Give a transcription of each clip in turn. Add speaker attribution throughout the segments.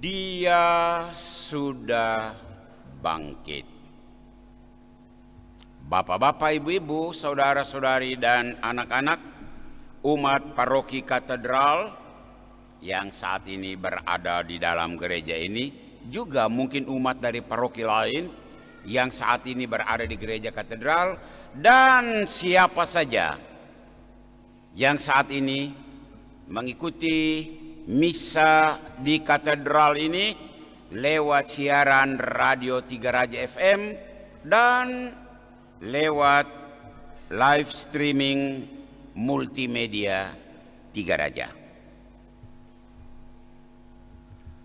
Speaker 1: dia sudah bangkit. Bapak-bapak, ibu-ibu, saudara-saudari dan anak-anak umat paroki katedral yang saat ini berada di dalam gereja ini juga mungkin umat dari paroki lain yang saat ini berada di gereja katedral dan siapa saja yang saat ini mengikuti misa di katedral ini lewat siaran Radio Tiga Raja FM dan lewat live streaming multimedia Tiga Raja.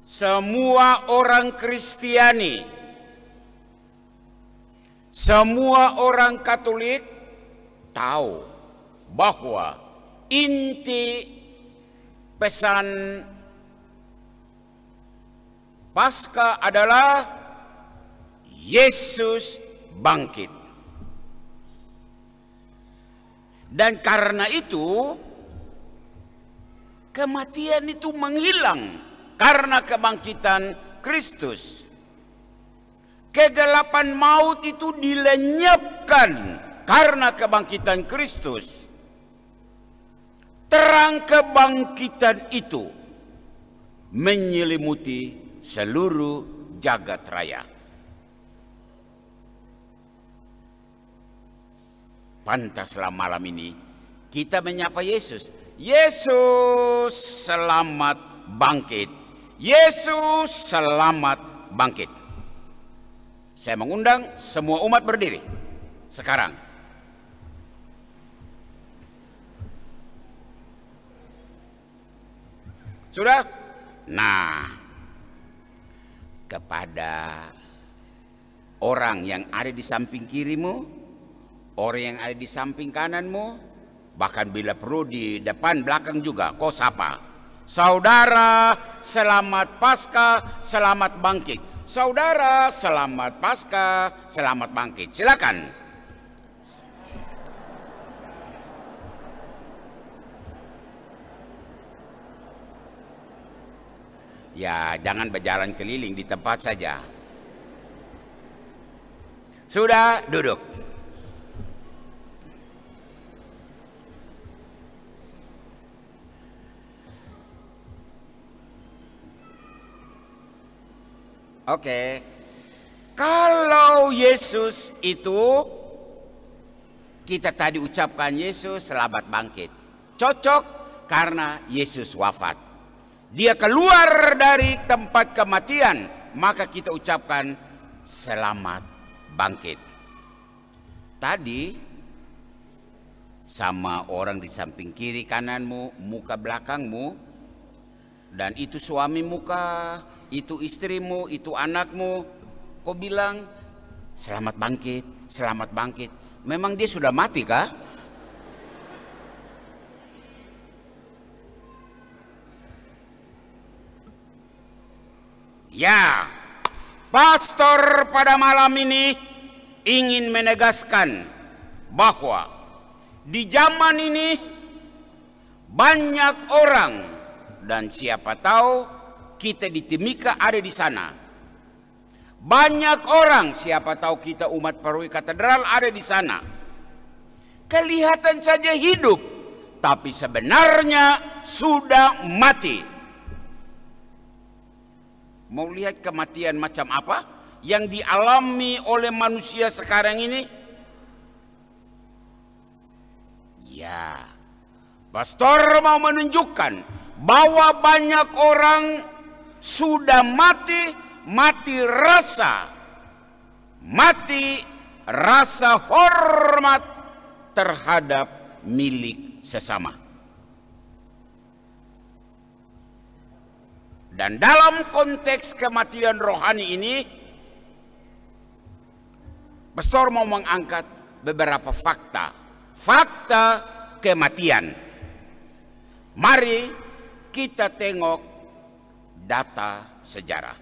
Speaker 1: Semua orang Kristiani, semua orang Katolik tahu bahwa inti pesan Pasca adalah Yesus bangkit. Dan karena itu kematian itu menghilang karena kebangkitan Kristus. Kegelapan maut itu dilenyapkan karena kebangkitan Kristus. Terang kebangkitan itu menyelimuti seluruh jagat raya. Pantaslah malam ini kita menyapa Yesus. Yesus selamat bangkit. Yesus selamat bangkit. Saya mengundang semua umat berdiri sekarang. Sudah? Nah, kepada orang yang ada di samping kirimu, orang yang ada di samping kananmu, bahkan bila perlu di depan belakang juga, kau sapa. Saudara, selamat pasca, selamat bangkit. Saudara, selamat pasca, selamat bangkit. Silakan. Ya jangan berjalan keliling di tempat saja. Sudah duduk. Oke. Kalau Yesus itu kita tadi ucapkan Yesus selamat bangkit. Cocok karena Yesus wafat dia keluar dari tempat kematian, maka kita ucapkan selamat bangkit. Tadi sama orang di samping kiri kananmu, muka belakangmu, dan itu suami muka, itu istrimu, itu anakmu. Kau bilang selamat bangkit, selamat bangkit. Memang dia sudah mati kah? Ya, pastor pada malam ini ingin menegaskan bahwa di zaman ini banyak orang dan siapa tahu kita di Timika ada di sana. Banyak orang siapa tahu kita umat Parui Katedral ada di sana. Kelihatan saja hidup tapi sebenarnya sudah mati. Mau lihat kematian macam apa yang dialami oleh manusia sekarang ini? Ya, pastor mau menunjukkan bahwa banyak orang sudah mati, mati rasa, mati rasa hormat terhadap milik sesama. Dan dalam konteks kematian rohani ini, Pastor mau mengangkat beberapa fakta. Fakta kematian. Mari kita tengok data sejarah.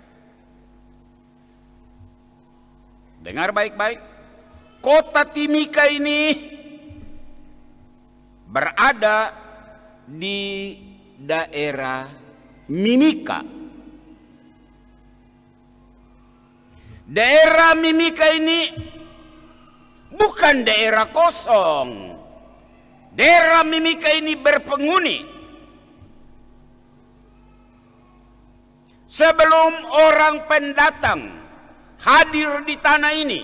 Speaker 1: Dengar baik-baik. Kota Timika ini berada di daerah Mimika. Daerah Mimika ini bukan daerah kosong. Daerah Mimika ini berpenghuni. Sebelum orang pendatang hadir di tanah ini.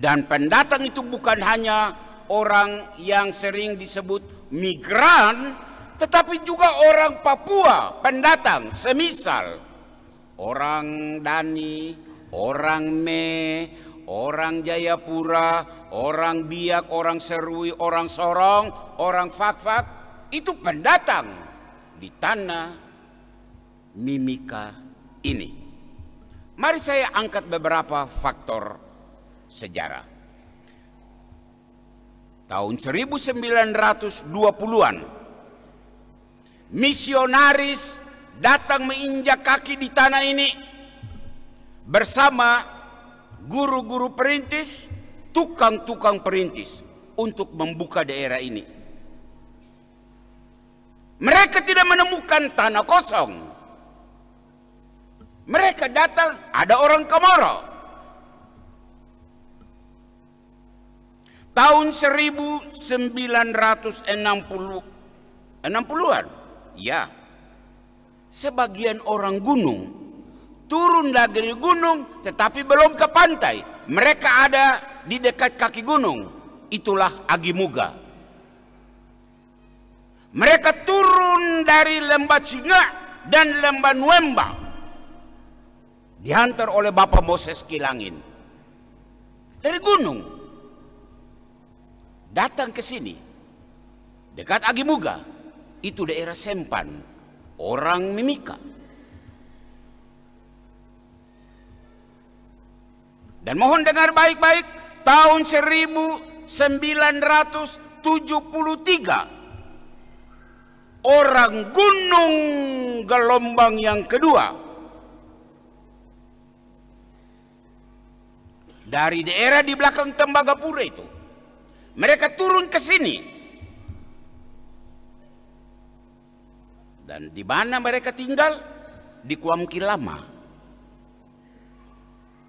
Speaker 1: Dan pendatang itu bukan hanya orang yang sering disebut migran, tetapi juga orang Papua pendatang semisal orang Dani, orang Me, orang Jayapura, orang Biak, orang Serui, orang Sorong, orang Fakfak itu pendatang di tanah mimika ini. Mari saya angkat beberapa faktor sejarah. Tahun 1920-an misionaris datang menginjak kaki di tanah ini bersama guru-guru perintis, tukang-tukang perintis untuk membuka daerah ini. Mereka tidak menemukan tanah kosong. Mereka datang, ada orang Komoro. Tahun 1960 an Ya. Sebagian orang gunung turun dari gunung tetapi belum ke pantai. Mereka ada di dekat kaki gunung. Itulah agimuga. Mereka turun dari lembah Singa dan lembah Nuemba. Dihantar oleh Bapak Moses Kilangin. Dari gunung. Datang ke sini. Dekat Agimuga itu daerah Sempan, orang Mimika. Dan mohon dengar baik-baik, tahun 1973 orang gunung gelombang yang kedua dari daerah di belakang Tembagapura itu mereka turun ke sini Dan di mana mereka tinggal? Di Kuamki lama.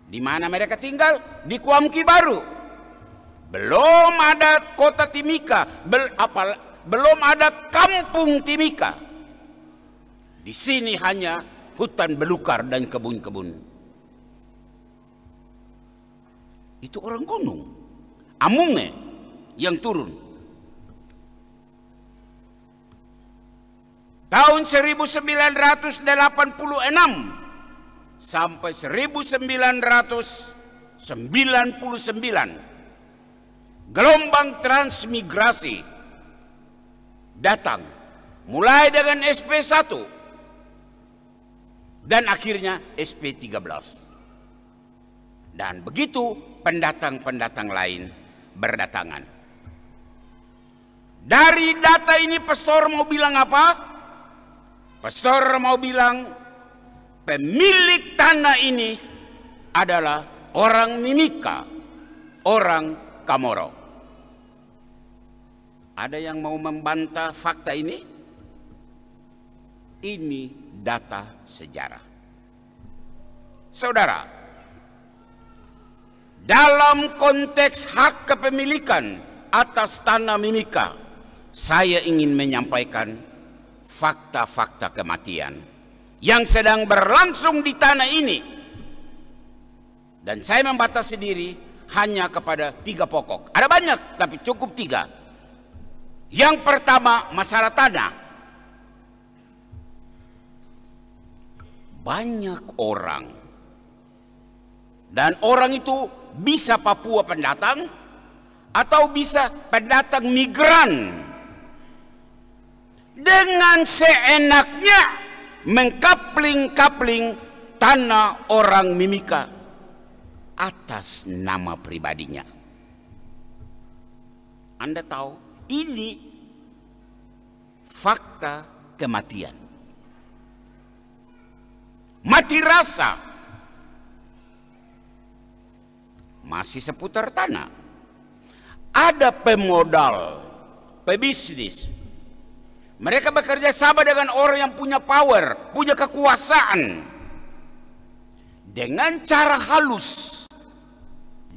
Speaker 1: Di mana mereka tinggal? Di Kuamki baru. Belum ada kota Timika, bel, apa, belum ada kampung Timika. Di sini hanya hutan belukar dan kebun-kebun. Itu orang gunung. Amunge yang turun tahun 1986 sampai 1999 gelombang transmigrasi datang mulai dengan SP1 dan akhirnya SP13 dan begitu pendatang-pendatang lain berdatangan dari data ini pastor mau bilang apa? Pastor mau bilang pemilik tanah ini adalah orang Mimika, orang Kamoro. Ada yang mau membantah fakta ini? Ini data sejarah. Saudara, dalam konteks hak kepemilikan atas tanah Mimika, saya ingin menyampaikan fakta-fakta kematian yang sedang berlangsung di tanah ini. Dan saya membatasi sendiri hanya kepada tiga pokok. Ada banyak, tapi cukup tiga. Yang pertama, masalah tanah. Banyak orang, dan orang itu bisa Papua pendatang, atau bisa pendatang migran dengan seenaknya mengkapling-kapling tanah orang mimika atas nama pribadinya. Anda tahu ini fakta kematian. Mati rasa masih seputar tanah. Ada pemodal, pebisnis, mereka bekerja sama dengan orang yang punya power, punya kekuasaan. Dengan cara halus,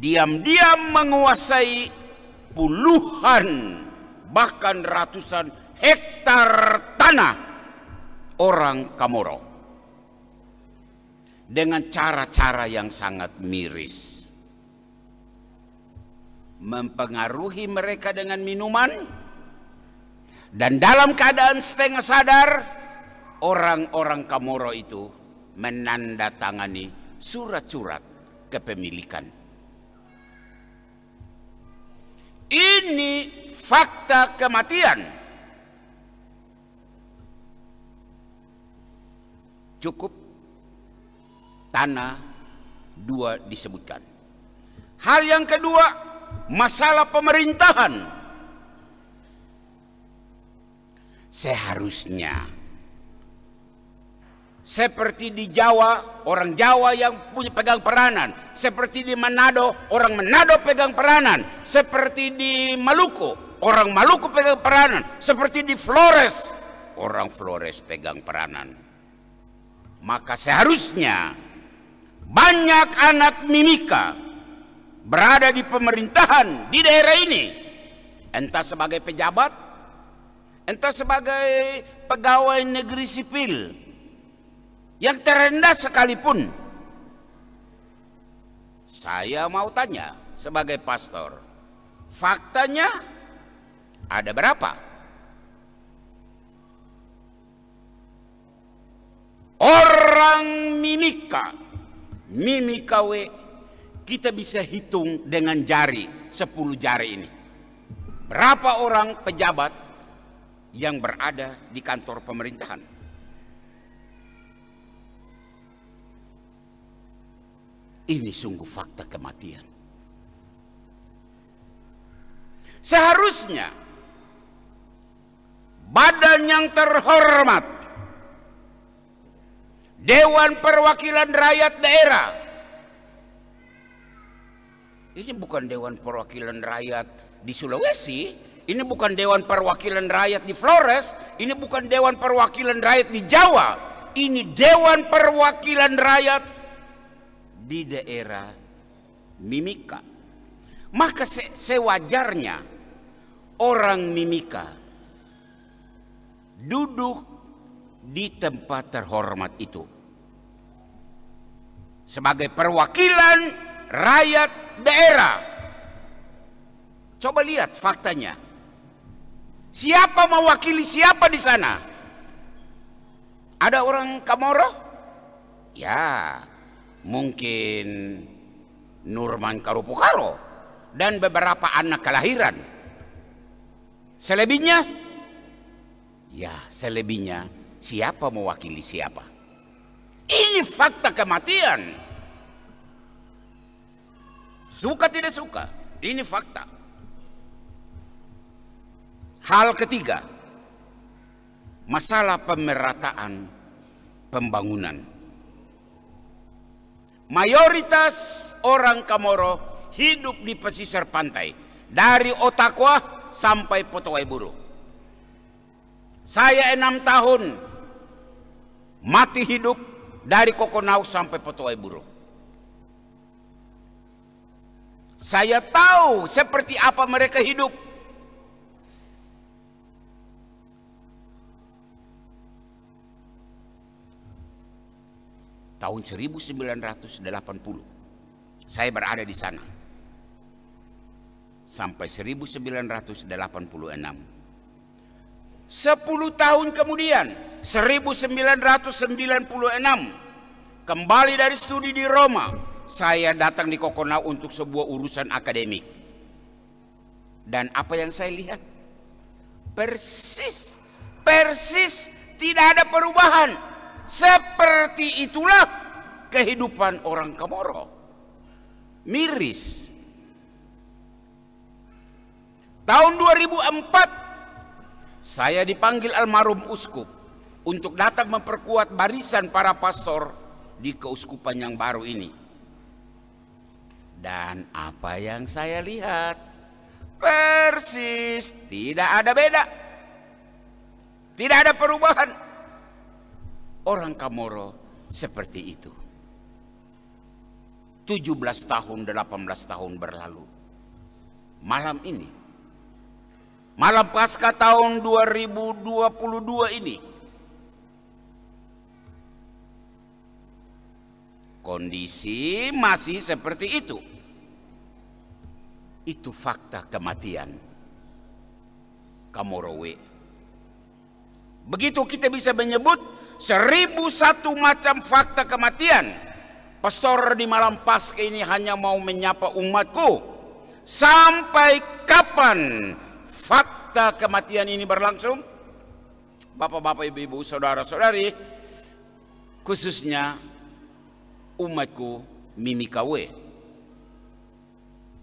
Speaker 1: diam-diam menguasai puluhan bahkan ratusan hektar tanah orang Kamoro dengan cara-cara yang sangat miris mempengaruhi mereka dengan minuman dan dalam keadaan setengah sadar, orang-orang Kamoro itu menandatangani surat-surat kepemilikan. Ini fakta kematian. Cukup tanah dua disebutkan. Hal yang kedua, masalah pemerintahan. seharusnya. Seperti di Jawa, orang Jawa yang punya pegang peranan. Seperti di Manado, orang Manado pegang peranan. Seperti di Maluku, orang Maluku pegang peranan. Seperti di Flores, orang Flores pegang peranan. Maka seharusnya banyak anak mimika berada di pemerintahan di daerah ini. Entah sebagai pejabat entah sebagai pegawai negeri sipil yang terendah sekalipun saya mau tanya sebagai pastor faktanya ada berapa orang mimika mimika we kita bisa hitung dengan jari sepuluh jari ini berapa orang pejabat yang berada di kantor pemerintahan. Ini sungguh fakta kematian. Seharusnya badan yang terhormat Dewan Perwakilan Rakyat Daerah ini bukan Dewan Perwakilan Rakyat di Sulawesi, ini bukan Dewan Perwakilan Rakyat di Flores, ini bukan Dewan Perwakilan Rakyat di Jawa, ini Dewan Perwakilan Rakyat di daerah Mimika. Maka se sewajarnya orang Mimika duduk di tempat terhormat itu. Sebagai perwakilan rakyat daerah. Coba lihat faktanya Siapa mewakili siapa di sana? Ada orang Kamoro? Ya, mungkin Nurman Karupukaro dan beberapa anak kelahiran. Selebihnya? Ya, selebihnya siapa mewakili siapa? Ini fakta kematian. Suka tidak suka, ini fakta. Hal ketiga, masalah pemerataan pembangunan. Mayoritas orang Kamoro hidup di pesisir pantai, dari Otakwa sampai Potowai Saya enam tahun mati hidup dari Kokonau sampai Potowai Saya tahu seperti apa mereka hidup tahun 1980. Saya berada di sana sampai 1986. 10 tahun kemudian 1996 kembali dari studi di Roma saya datang di Kokona untuk sebuah urusan akademik dan apa yang saya lihat persis persis tidak ada perubahan seperti itulah kehidupan orang Kamoro. Miris. Tahun 2004 saya dipanggil almarhum uskup untuk datang memperkuat barisan para pastor di keuskupan yang baru ini. Dan apa yang saya lihat persis tidak ada beda. Tidak ada perubahan orang Kamoro seperti itu. 17 tahun, 18 tahun berlalu. Malam ini, malam pasca tahun 2022 ini, kondisi masih seperti itu. Itu fakta kematian Kamorowe. Begitu kita bisa menyebut seribu satu macam fakta kematian. Pastor di malam Paskah ini hanya mau menyapa umatku. Sampai kapan fakta kematian ini berlangsung? Bapak-bapak, ibu-ibu, saudara-saudari, khususnya umatku Mimikawe.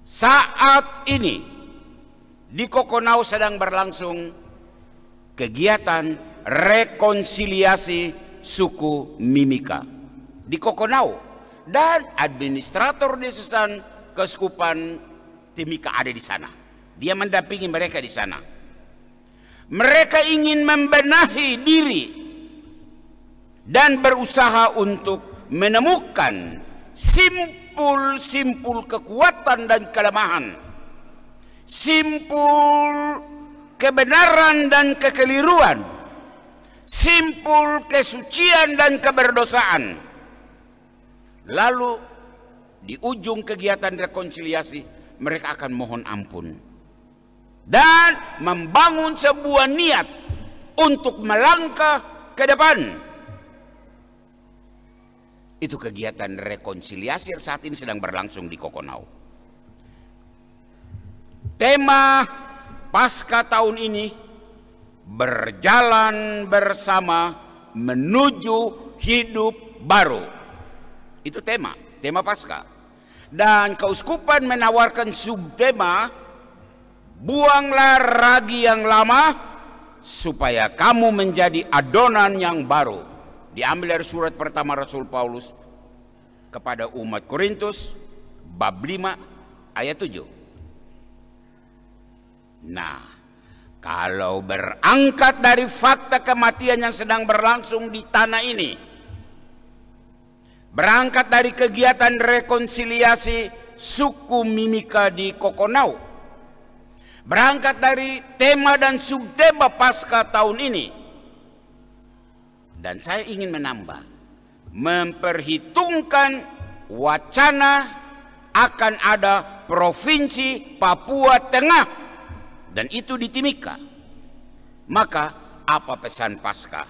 Speaker 1: Saat ini di Kokonau sedang berlangsung kegiatan rekonsiliasi suku Mimika di Kokonau dan administrator desusan Kesukupan Timika ada di sana. Dia mendampingi mereka di sana. Mereka ingin membenahi diri dan berusaha untuk menemukan simpul-simpul kekuatan dan kelemahan, simpul kebenaran dan kekeliruan simpul kesucian dan keberdosaan. Lalu di ujung kegiatan rekonsiliasi mereka akan mohon ampun dan membangun sebuah niat untuk melangkah ke depan. Itu kegiatan rekonsiliasi yang saat ini sedang berlangsung di Kokonau. Tema pasca tahun ini berjalan bersama menuju hidup baru. Itu tema, tema pasca. Dan keuskupan menawarkan subtema, buanglah ragi yang lama supaya kamu menjadi adonan yang baru. Diambil dari surat pertama Rasul Paulus kepada umat Korintus bab 5 ayat 7. Nah, kalau berangkat dari fakta kematian yang sedang berlangsung di tanah ini, berangkat dari kegiatan rekonsiliasi suku Mimika di Kokonau, berangkat dari tema dan subtema pasca tahun ini, dan saya ingin menambah, memperhitungkan wacana akan ada provinsi Papua Tengah dan itu di Timika. Maka apa pesan Paskah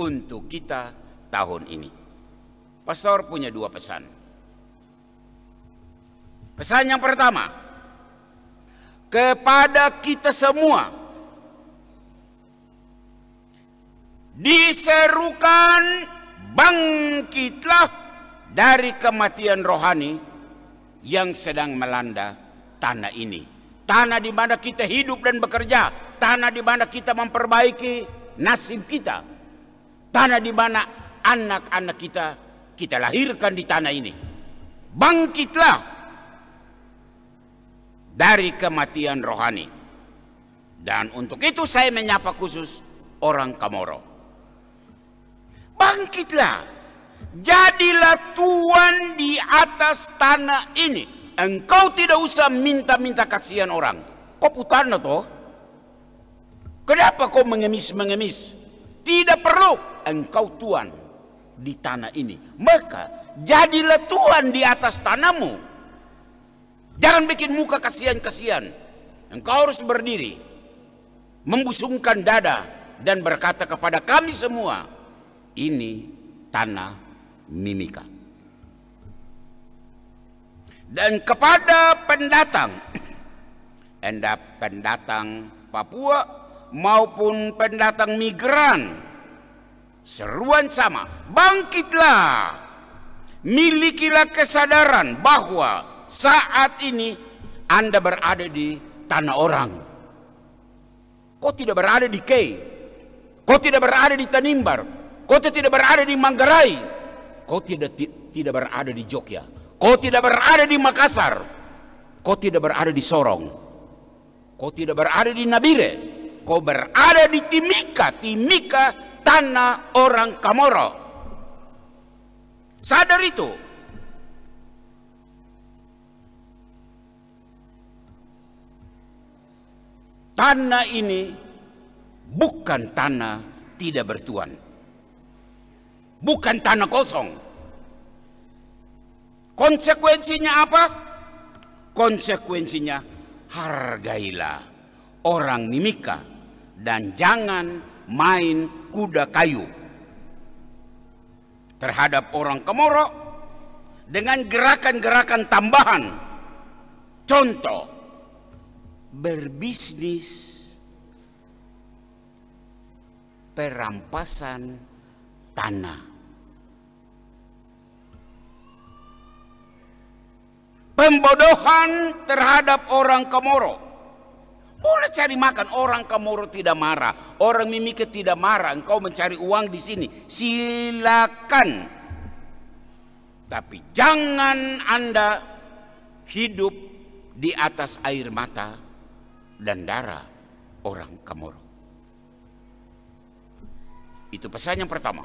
Speaker 1: untuk kita tahun ini? Pastor punya dua pesan. Pesan yang pertama kepada kita semua diserukan bangkitlah dari kematian rohani yang sedang melanda tanah ini tanah di mana kita hidup dan bekerja, tanah di mana kita memperbaiki nasib kita, tanah di mana anak-anak kita kita lahirkan di tanah ini. Bangkitlah dari kematian rohani. Dan untuk itu saya menyapa khusus orang Kamoro. Bangkitlah, jadilah tuan di atas tanah ini Engkau tidak usah minta-minta kasihan orang. Kau putarnya toh. Kenapa kau mengemis-mengemis? Tidak perlu. Engkau tuan di tanah ini. Maka jadilah tuan di atas tanahmu. Jangan bikin muka kasihan-kasihan. Engkau harus berdiri. Membusungkan dada. Dan berkata kepada kami semua. Ini tanah mimika dan kepada pendatang endap pendatang Papua maupun pendatang migran seruan sama bangkitlah milikilah kesadaran bahwa saat ini Anda berada di tanah orang kau tidak berada di Kei kau tidak berada di Tanimbar kau tidak berada di Manggarai kau tidak tidak berada di Jogja Kau tidak berada di Makassar. Kau tidak berada di Sorong. Kau tidak berada di Nabire. Kau berada di Timika. Timika tanah orang Kamoro. Sadar itu. Tanah ini bukan tanah tidak bertuan. Bukan tanah kosong Konsekuensinya apa? Konsekuensinya hargailah orang mimika dan jangan main kuda kayu terhadap orang kemoro dengan gerakan-gerakan tambahan. Contoh, berbisnis perampasan tanah. pembodohan terhadap orang Komoro. Boleh cari makan, orang Komoro tidak marah, orang Mimi tidak marah, engkau mencari uang di sini, silakan. Tapi jangan Anda hidup di atas air mata dan darah orang Komoro. Itu pesan yang pertama.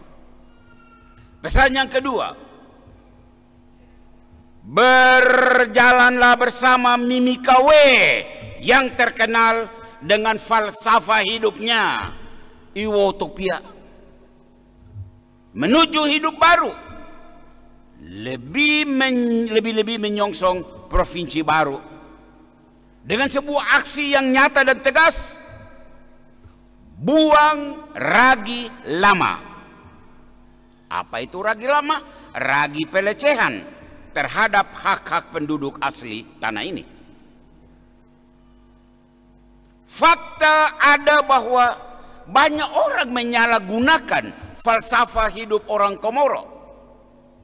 Speaker 1: Pesan yang kedua, Berjalanlah bersama Mimika W yang terkenal dengan falsafah hidupnya Iwotopia menuju hidup baru lebih men, lebih lebih menyongsong provinsi baru dengan sebuah aksi yang nyata dan tegas buang ragi lama apa itu ragi lama ragi pelecehan terhadap hak-hak penduduk asli tanah ini. Fakta ada bahwa banyak orang menyalahgunakan falsafah hidup orang Komoro.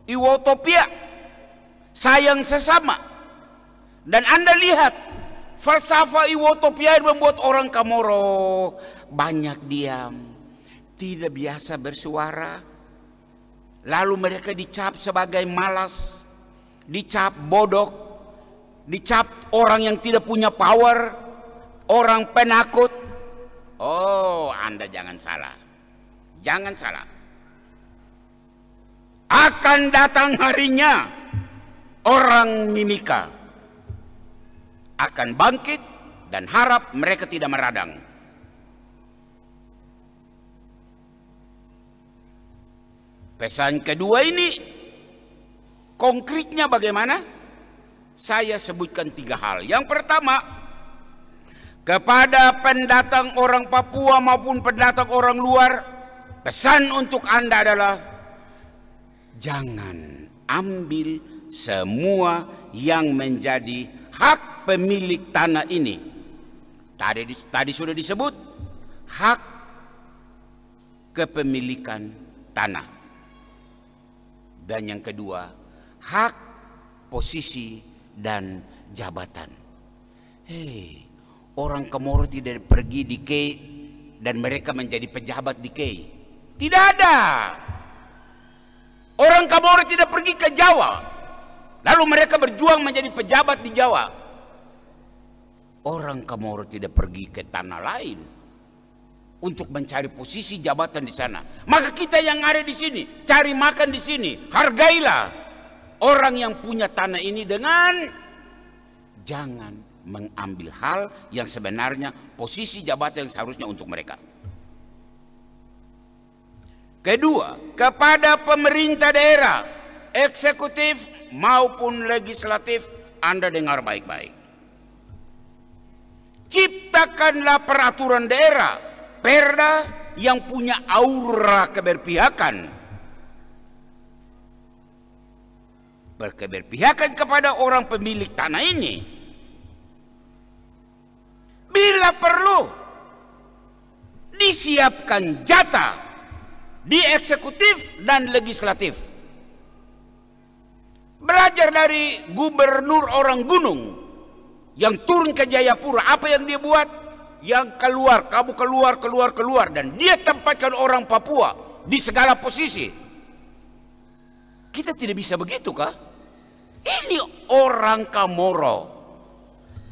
Speaker 1: Iwotopia, sayang sesama. Dan Anda lihat, falsafah Iwotopia yang membuat orang Komoro banyak diam. Tidak biasa bersuara. Lalu mereka dicap sebagai malas dicap bodoh, dicap orang yang tidak punya power, orang penakut. Oh, Anda jangan salah. Jangan salah. Akan datang harinya orang mimika akan bangkit dan harap mereka tidak meradang. Pesan kedua ini Konkretnya bagaimana? Saya sebutkan tiga hal. Yang pertama, kepada pendatang orang Papua maupun pendatang orang luar, pesan untuk Anda adalah jangan ambil semua yang menjadi hak pemilik tanah ini. Tadi tadi sudah disebut hak kepemilikan tanah. Dan yang kedua, hak, posisi, dan jabatan. Hei, orang Komoro tidak pergi di K dan mereka menjadi pejabat di K. Tidak ada. Orang Komoro tidak pergi ke Jawa. Lalu mereka berjuang menjadi pejabat di Jawa. Orang Komoro tidak pergi ke tanah lain untuk mencari posisi jabatan di sana. Maka kita yang ada di sini, cari makan di sini, hargailah orang yang punya tanah ini dengan jangan mengambil hal yang sebenarnya posisi jabatan yang seharusnya untuk mereka. Kedua, kepada pemerintah daerah, eksekutif maupun legislatif, Anda dengar baik-baik. Ciptakanlah peraturan daerah, perda yang punya aura keberpihakan berkeberpihakan kepada orang pemilik tanah ini. Bila perlu disiapkan jatah di eksekutif dan legislatif. Belajar dari gubernur orang gunung yang turun ke Jayapura, apa yang dia buat? Yang keluar, kamu keluar, keluar, keluar dan dia tempatkan orang Papua di segala posisi. Kita tidak bisa begitu kah? Ini orang Kamoro.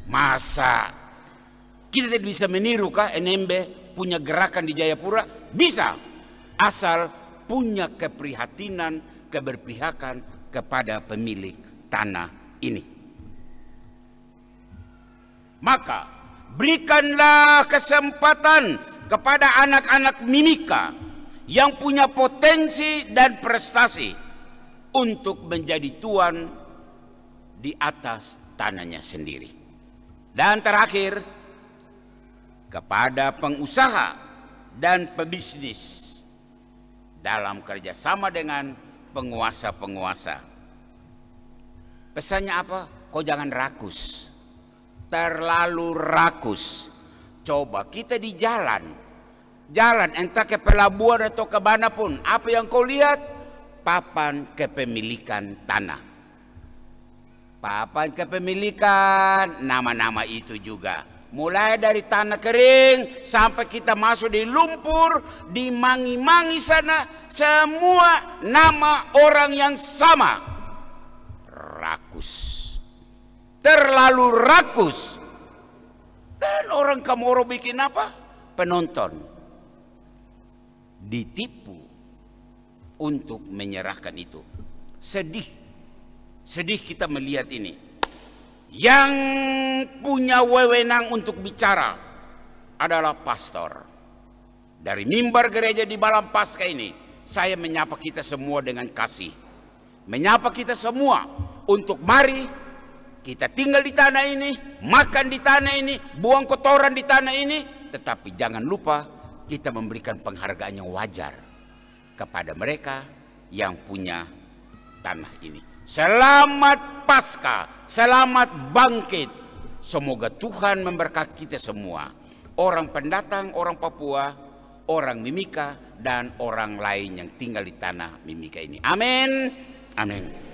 Speaker 1: Masa kita tidak bisa meniru kah NMB punya gerakan di Jayapura? Bisa. Asal punya keprihatinan, keberpihakan kepada pemilik tanah ini. Maka berikanlah kesempatan kepada anak-anak mimika yang punya potensi dan prestasi untuk menjadi tuan di atas tanahnya sendiri. Dan terakhir, kepada pengusaha dan pebisnis dalam kerjasama dengan penguasa-penguasa. Pesannya apa? Kau jangan rakus. Terlalu rakus. Coba kita di jalan. Jalan entah ke pelabuhan atau ke mana pun. Apa yang kau lihat? Papan kepemilikan tanah Papan kepemilikan nama-nama itu juga. Mulai dari tanah kering sampai kita masuk di lumpur, di mangi-mangi sana, semua nama orang yang sama. Rakus. Terlalu rakus. Dan orang Kamoro bikin apa? Penonton. Ditipu untuk menyerahkan itu. Sedih Sedih kita melihat ini. Yang punya wewenang untuk bicara adalah pastor. Dari mimbar gereja di malam Pasca ini, saya menyapa kita semua dengan kasih. Menyapa kita semua untuk mari kita tinggal di tanah ini, makan di tanah ini, buang kotoran di tanah ini, tetapi jangan lupa kita memberikan penghargaan yang wajar kepada mereka yang punya tanah ini. Selamat pasca, selamat bangkit. Semoga Tuhan memberkati kita semua. Orang pendatang, orang Papua, orang Mimika, dan orang lain yang tinggal di tanah Mimika ini. Amin. Amin.